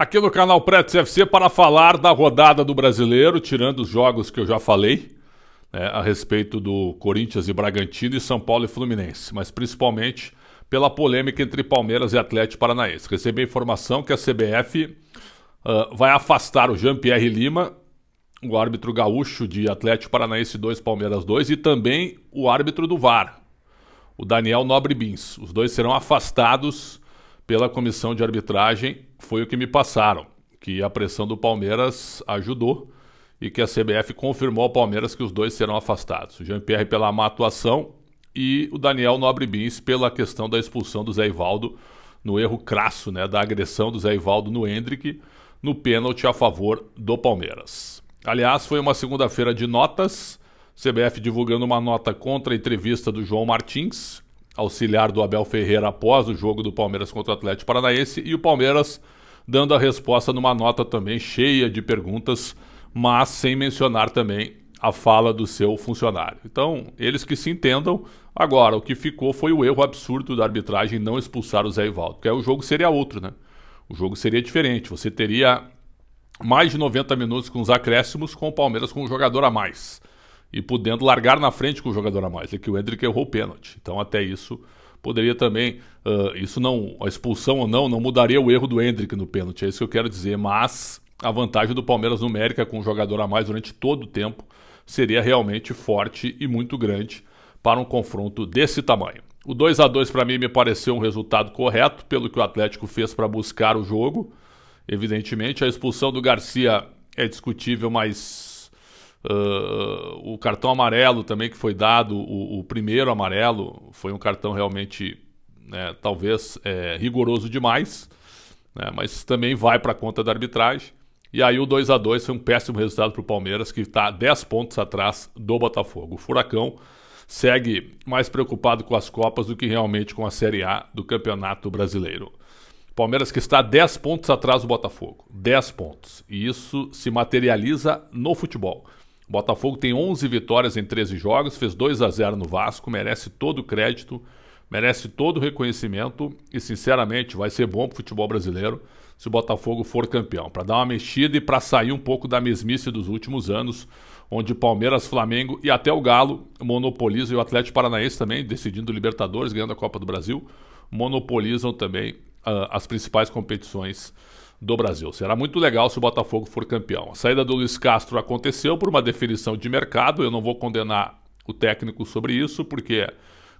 aqui no canal Pretz FC para falar da rodada do Brasileiro, tirando os jogos que eu já falei né, a respeito do Corinthians e Bragantino e São Paulo e Fluminense, mas principalmente pela polêmica entre Palmeiras e Atlético Paranaense. Recebi a informação que a CBF uh, ah, vai afastar o Jean-Pierre Lima, o árbitro gaúcho de Atlético Paranaense 2, Palmeiras 2, e também o árbitro do VAR, o Daniel Nobre Bins. Os dois serão afastados pela comissão de arbitragem foi o que me passaram, que a pressão do Palmeiras ajudou e que a CBF confirmou ao Palmeiras que os dois serão afastados. O Jean-Pierre pela má atuação e o Daniel Nobre Bins pela questão da expulsão do Zé Ivaldo no erro crasso, né, da agressão do Zé Ivaldo no Hendrick no pênalti a favor do Palmeiras. Aliás, foi uma segunda-feira de notas, CBF divulgando uma nota contra a entrevista do João Martins, auxiliar do Abel Ferreira após o jogo do Palmeiras contra o Atlético Paranaense e o Palmeiras dando a resposta numa nota também cheia de perguntas, mas sem mencionar também a fala do seu funcionário. Então, eles que se entendam. Agora, o que ficou foi o erro absurdo da arbitragem não expulsar o Zé Ivaldo, porque aí o jogo seria outro, né? O jogo seria diferente. Você teria mais de 90 minutos com os acréscimos, com o Palmeiras com um jogador a mais e podendo largar na frente com o jogador a mais. É que o Hendrick errou o pênalti. Então, até isso, poderia também. Uh, isso não. A expulsão ou não, não mudaria o erro do Hendrick no pênalti. É isso que eu quero dizer. Mas a vantagem do Palmeiras numérica com o jogador a mais durante todo o tempo seria realmente forte e muito grande para um confronto desse tamanho. O 2 a 2 para mim me pareceu um resultado correto pelo que o Atlético fez para buscar o jogo. Evidentemente, a expulsão do Garcia é discutível, mas Uh, o cartão amarelo também que foi dado, o, o primeiro amarelo, foi um cartão realmente, né, talvez, é, rigoroso demais, né, mas também vai para a conta da arbitragem. E aí o 2 a 2 foi um péssimo resultado para o Palmeiras, que está 10 pontos atrás do Botafogo. O Furacão segue mais preocupado com as Copas do que realmente com a Série A do Campeonato Brasileiro. Palmeiras que está 10 pontos atrás do Botafogo. 10 pontos. E isso se materializa no futebol. Botafogo tem 11 vitórias em 13 jogos, fez 2 a 0 no Vasco, merece todo o crédito, merece todo o reconhecimento e, sinceramente, vai ser bom para o futebol brasileiro se o Botafogo for campeão, para dar uma mexida e para sair um pouco da mesmice dos últimos anos, onde Palmeiras, Flamengo e até o Galo monopolizam e o Atlético Paranaense também, decidindo Libertadores, ganhando a Copa do Brasil, monopolizam também uh, as principais competições do Brasil. Será muito legal se o Botafogo for campeão. A saída do Luiz Castro aconteceu por uma definição de mercado. Eu não vou condenar o técnico sobre isso, porque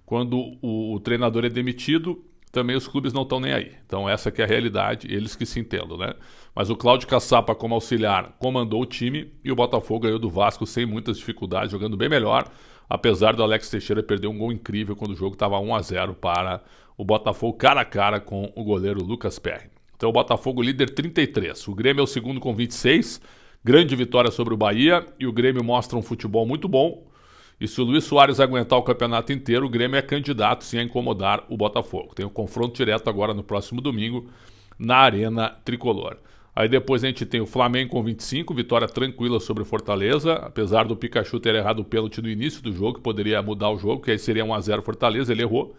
quando o, o treinador é demitido, também os clubes não estão nem aí. Então essa que é a realidade, eles que se entendam, né? Mas o Cláudio Caçapa como auxiliar comandou o time e o Botafogo ganhou do Vasco sem muitas dificuldades, jogando bem melhor apesar do Alex Teixeira perder um gol incrível quando o jogo estava 1 a 0 para o Botafogo cara a cara com o goleiro Lucas Perry. Então o Botafogo líder 33, o Grêmio é o segundo com 26, grande vitória sobre o Bahia e o Grêmio mostra um futebol muito bom. E se o Luiz Soares aguentar o campeonato inteiro, o Grêmio é candidato sim a incomodar o Botafogo. Tem um confronto direto agora no próximo domingo na Arena Tricolor. Aí depois a gente tem o Flamengo com 25, vitória tranquila sobre o Fortaleza, apesar do Pikachu ter errado o pênalti no início do jogo, que poderia mudar o jogo, que aí seria 1 a 0 Fortaleza, ele errou.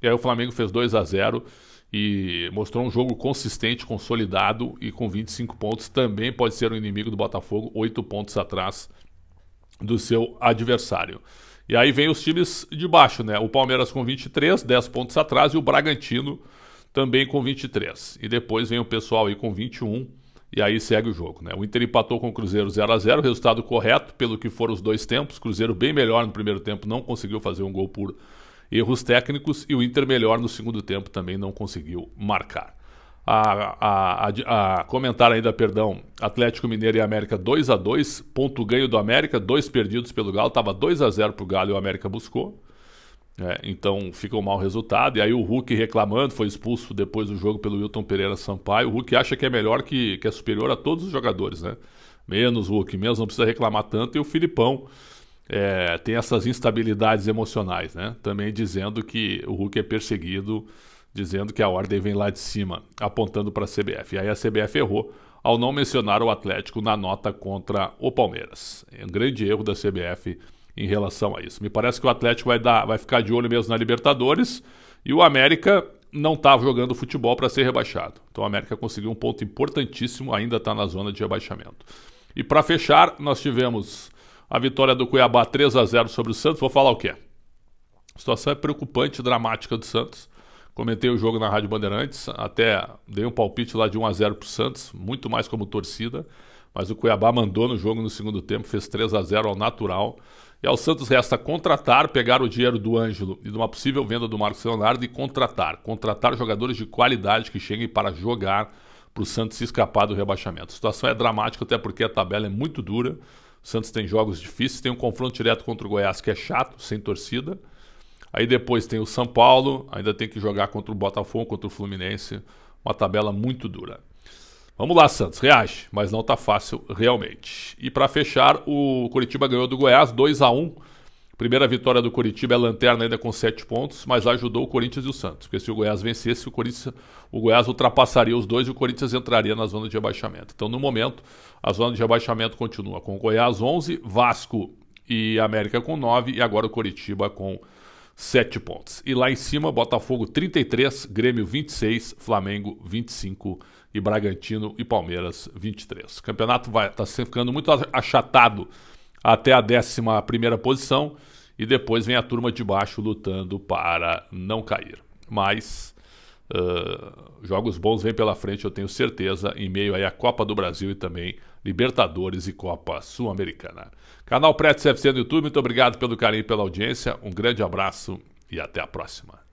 E aí o Flamengo fez 2 a 0 e mostrou um jogo consistente, consolidado e com 25 pontos também pode ser um inimigo do Botafogo, 8 pontos atrás do seu adversário. E aí vem os times de baixo, né? O Palmeiras com 23, 10 pontos atrás e o Bragantino também com 23. E depois vem o pessoal aí com 21 e aí segue o jogo. Né? O Inter empatou com o Cruzeiro 0 a 0 resultado correto, pelo que foram os dois tempos. Cruzeiro bem melhor no primeiro tempo, não conseguiu fazer um gol por erros técnicos, e o Inter melhor no segundo tempo também não conseguiu marcar. A, a, a, a comentar ainda, perdão, Atlético Mineiro e América 2 a 2 ponto ganho do América, dois perdidos pelo Galo, estava 2 a 0 para o Galo e o América buscou. É, então fica um mau resultado. E aí o Hulk reclamando, foi expulso depois do jogo pelo Wilton Pereira Sampaio. O Hulk acha que é melhor que, que é superior a todos os jogadores, né? Menos Hulk, menos não precisa reclamar tanto. E o Filipão é, tem essas instabilidades emocionais, né? Também dizendo que o Hulk é perseguido, dizendo que a ordem vem lá de cima, apontando para a CBF. E aí a CBF errou ao não mencionar o Atlético na nota contra o Palmeiras. É um grande erro da CBF em relação a isso. Me parece que o Atlético vai, dar, vai ficar de olho mesmo na Libertadores e o América não estava tá jogando futebol para ser rebaixado. Então o América conseguiu um ponto importantíssimo, ainda está na zona de rebaixamento. E para fechar, nós tivemos a vitória do Cuiabá 3 a 0 sobre o Santos. Vou falar o quê? A situação é preocupante, dramática do Santos. Comentei o jogo na Rádio Bandeirantes, até dei um palpite lá de 1 a 0 para o Santos, muito mais como torcida, mas o Cuiabá mandou no jogo no segundo tempo, fez 3 a 0 ao natural e ao Santos resta contratar, pegar o dinheiro do Ângelo e de uma possível venda do Marcos Leonardo e contratar. Contratar jogadores de qualidade que cheguem para jogar para o Santos se escapar do rebaixamento. A situação é dramática, até porque a tabela é muito dura. O Santos tem jogos difíceis, tem um confronto direto contra o Goiás que é chato, sem torcida. Aí depois tem o São Paulo, ainda tem que jogar contra o Botafogo, contra o Fluminense. Uma tabela muito dura. Vamos lá, Santos, reage, mas não tá fácil realmente. E para fechar, o Curitiba ganhou do Goiás 2 a 1. Primeira vitória do Curitiba é lanterna ainda com 7 pontos, mas ajudou o Corinthians e o Santos, porque se o Goiás vencesse, o Corinthians, o Goiás ultrapassaria os dois e o Corinthians entraria na zona de rebaixamento. Então, no momento, a zona de rebaixamento continua com o Goiás 11, Vasco e América com 9 e agora o Coritiba com 7 pontos. E lá em cima, Botafogo 33, Grêmio 26, Flamengo 25 e Bragantino e Palmeiras 23. O campeonato vai tá ficando muito achatado até a 11 posição e depois vem a turma de baixo lutando para não cair. Mas uh, jogos bons vêm pela frente, eu tenho certeza, em meio aí à Copa do Brasil e também Libertadores e Copa Sul-Americana. Canal Pretz FC no YouTube, muito obrigado pelo carinho e pela audiência, um grande abraço e até a próxima.